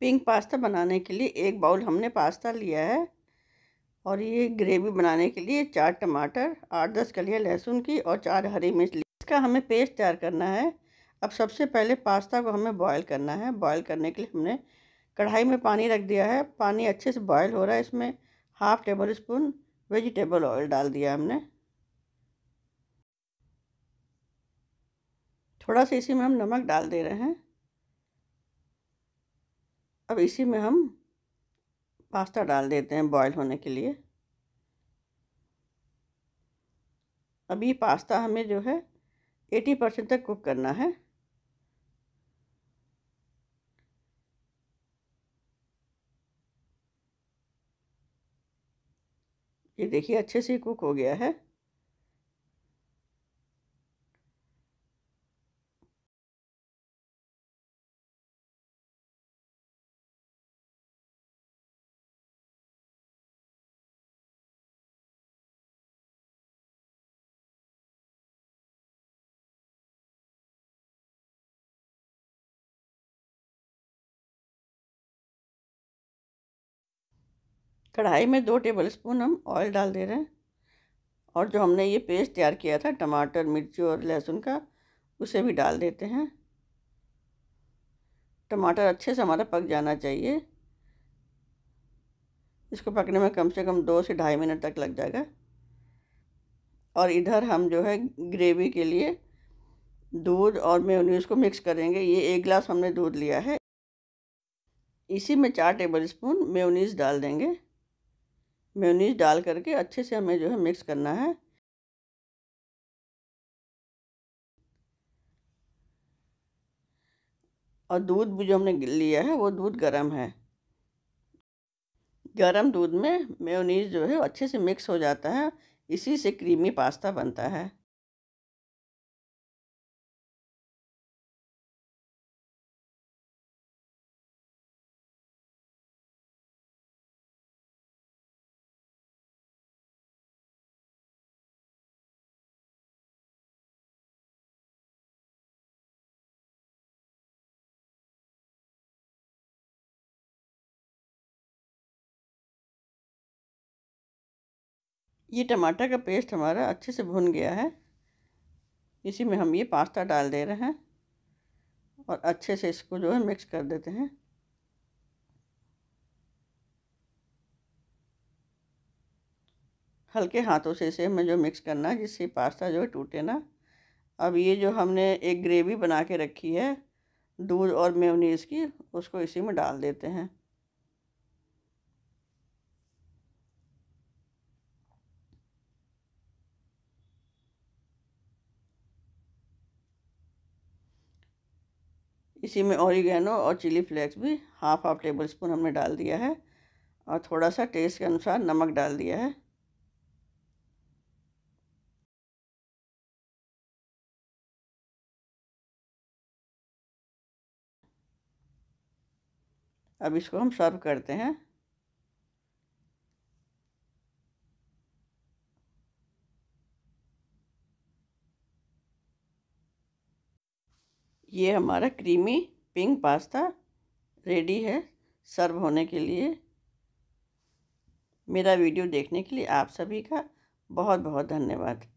pink pasta बनाने के लिए एक बाउल हमने पास्ता लिया है और ये ग्रेवी बनाने के लिए चार टमाटर आठ दस कलियाँ लहसुन की और चार हरी मिर्च ली इसका हमें पेस्ट तैयार करना है अब सबसे पहले पास्ता को हमें बॉयल करना है बॉयल करने के लिए हमने कढ़ाई में पानी रख दिया है पानी अच्छे से बॉयल हो रहा है इसमें half tablespoon vegetable oil डाल दिया हमने थोड़ा सा इसी में हम नमक डाल दे रहे हैं अब इसी में हम पास्ता डाल देते हैं बॉयल होने के लिए अब ये पास्ता हमें जो है एटी परसेंट तक कुक करना है ये देखिए अच्छे से कुक हो गया है कढ़ाई में दो टेबल स्पून हम ऑयल डाल दे रहे हैं और जो हमने ये पेस्ट तैयार किया था टमाटर मिर्ची और लहसुन का उसे भी डाल देते हैं टमाटर अच्छे से हमारा पक जाना चाहिए इसको पकने में कम से कम दो से ढाई मिनट तक लग जाएगा और इधर हम जो है ग्रेवी के लिए दूध और मेयोनीज को मिक्स करेंगे ये एक गिलास हमने दूध लिया है इसी में चार टेबल स्पून मेयोनीज डाल देंगे मेयोनीज डाल करके अच्छे से हमें जो है मिक्स करना है और दूध भी जो हमने लिया है वो दूध गर्म है गर्म दूध में मेयोनीज जो है अच्छे से मिक्स हो जाता है इसी से क्रीमी पास्ता बनता है ये टमाटर का पेस्ट हमारा अच्छे से भुन गया है इसी में हम ये पास्ता डाल दे रहे हैं और अच्छे से इसको जो है मिक्स कर देते हैं हल्के हाथों से इसे हमें जो मिक्स करना है जिससे पास्ता जो है टूटे ना अब ये जो हमने एक ग्रेवी बना के रखी है दूध और मेवनीस की उसको इसी में डाल देते हैं इसी में ओरिगेनो और चिली फ्लेक्स भी हाफ हाफ टेबल स्पून हमने डाल दिया है और थोड़ा सा टेस्ट के अनुसार नमक डाल दिया है अब इसको हम सर्व करते हैं ये हमारा क्रीमी पिंक पास्ता रेडी है सर्व होने के लिए मेरा वीडियो देखने के लिए आप सभी का बहुत बहुत धन्यवाद